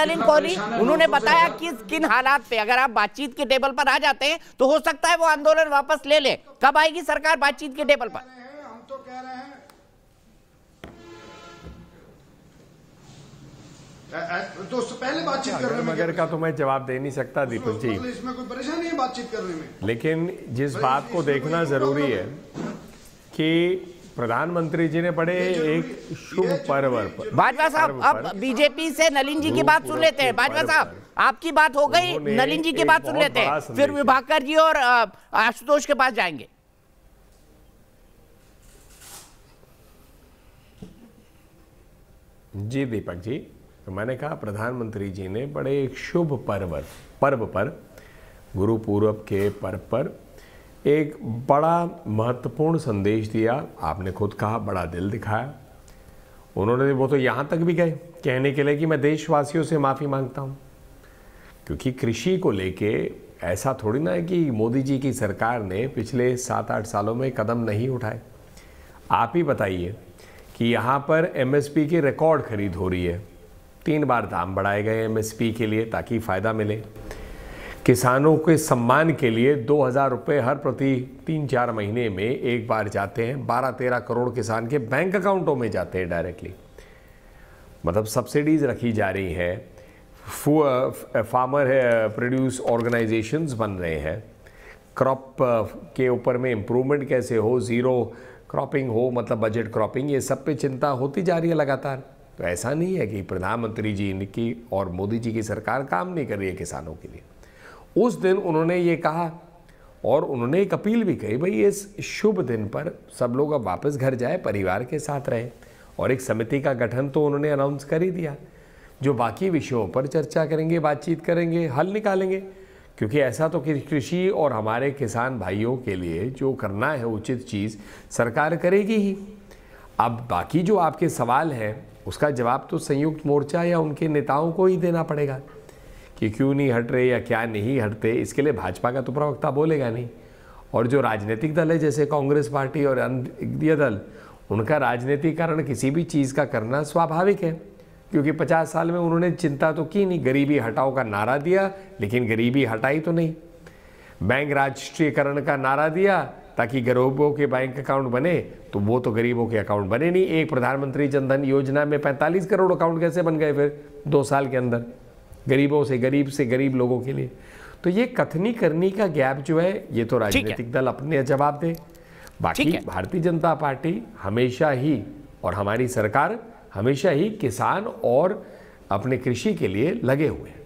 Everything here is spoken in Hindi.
कोहली उन्होंने बताया किस किन हालात पे अगर आप बातचीत के टेबल पर आ जाते हैं तो हो सकता है वो आंदोलन वापस ले ले कब आएगी सरकार बातचीत के टेबल पर हम तो पहले बातचीत करने में मगर का तो मैं जवाब दे नहीं सकता तो दीपक जी इसमें कोई परेशानी है बातचीत करने में लेकिन जिस बात को देखना जरूरी मतलब है कि प्रधानमंत्री जी ने बड़े एक शुभ पर्व बाजवा साहब अब बीजेपी से नलिन जी की बात सुन लेते हैं बाजवा साहब आपकी बात हो गई नलिन जी की बात सुन लेते हैं फिर विभाकर जी और आशुतोष के पास जाएंगे जी दीपक जी तो मैंने कहा प्रधानमंत्री जी ने बड़े एक शुभ पर्व पर्व पर गुरु पूर्व के पर्व पर एक बड़ा महत्वपूर्ण संदेश दिया आपने खुद कहा बड़ा दिल दिखाया उन्होंने वो तो यहाँ तक भी गए कहने के लिए कि मैं देशवासियों से माफ़ी मांगता हूँ क्योंकि कृषि को लेके ऐसा थोड़ी ना है कि मोदी जी की सरकार ने पिछले सात आठ सालों में कदम नहीं उठाए आप ही बताइए कि यहाँ पर एमएसपी की रिकॉर्ड खरीद हो रही है तीन बार दाम बढ़ाए गए एमएसपी के लिए ताकि फ़ायदा मिले किसानों के सम्मान के लिए दो हज़ार रुपये हर प्रति तीन चार महीने में एक बार जाते हैं बारह तेरह करोड़ किसान के बैंक अकाउंटों में जाते हैं डायरेक्टली मतलब सब्सिडीज़ रखी जा रही हैं फार्मर प्रोड्यूस ऑर्गेनाइजेशंस बन रहे हैं क्रॉप के ऊपर में इम्प्रूवमेंट कैसे हो ज़ीरो क्रॉपिंग हो मतलब बजट क्रॉपिंग ये सब पे चिंता होती जा रही है लगातार तो ऐसा नहीं है कि प्रधानमंत्री जी इनकी और मोदी जी की सरकार काम नहीं कर रही है किसानों के लिए उस दिन उन्होंने ये कहा और उन्होंने एक अपील भी कही भाई इस शुभ दिन पर सब लोग अब वापस घर जाए परिवार के साथ रहे और एक समिति का गठन तो उन्होंने अनाउंस कर ही दिया जो बाकी विषयों पर चर्चा करेंगे बातचीत करेंगे हल निकालेंगे क्योंकि ऐसा तो कृषि और हमारे किसान भाइयों के लिए जो करना है उचित चीज़ सरकार करेगी ही अब बाकी जो आपके सवाल हैं उसका जवाब तो संयुक्त मोर्चा या उनके नेताओं को ही देना पड़ेगा कि क्यों नहीं हट रहे या क्या नहीं हटते इसके लिए भाजपा का तो प्रवक्ता बोलेगा नहीं और जो राजनीतिक दल है जैसे कांग्रेस पार्टी और अन्य दल उनका राजनीतिकरण किसी भी चीज़ का करना स्वाभाविक है क्योंकि 50 साल में उन्होंने चिंता तो की नहीं गरीबी हटाओ का नारा दिया लेकिन गरीबी हटाई तो नहीं बैंक राष्ट्रीयकरण का नारा दिया ताकि गरीबों के बैंक अकाउंट बने तो वो तो गरीबों के अकाउंट बने नहीं एक प्रधानमंत्री जनधन योजना में 45 करोड़ अकाउंट कैसे बन गए फिर दो साल के अंदर गरीबों से गरीब से गरीब लोगों के लिए तो ये कथनी करनी का गैप जो है ये तो राजनीतिक दल अपने जवाब दे बाकी भारतीय जनता पार्टी हमेशा ही और हमारी सरकार हमेशा ही किसान और अपने कृषि के लिए लगे हुए हैं